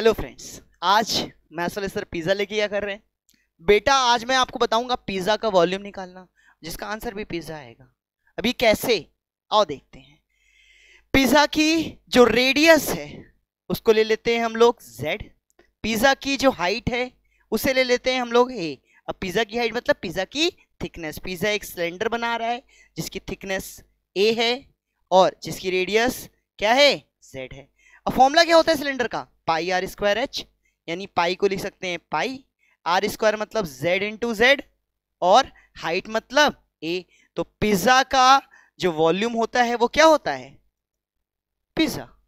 hello friends आज मैं असल सर पिज़्ज़ा लेके क्या कर रहे हैं बेटा आज मैं आपको बताऊंगा पिज़्ज़ा का वॉल्यूम निकालना जिसका आंसर भी पिज़्ज़ा आएगा अभी कैसे आओ देखते हैं पिज़्ज़ा की जो रेडियस है उसको ले लेते हैं हम लोग जेड पिज़्ज़ा की जो हाइट है उसे ले लेते हैं हम लोग ए अब पिज़्ज़ा की हाइट मतलब पिज़्ज़ा की थिकनेस पिज़्ज़ा एक सिलेंडर बना रहा है जिसकी थिकनेस ए है और जिसकी रेडियस क्या है जेड है अब फॉर्मूला क्या होता है सिलेंडर का पाई आर स्क्वायर एच यानी पाई को लिख सकते हैं पाई आर स्क्वायर मतलब जेड इंटू जेड और हाइट मतलब ए तो पिज्ज़ा का जो वॉल्यूम होता है वो क्या होता है पिज़्ज़ा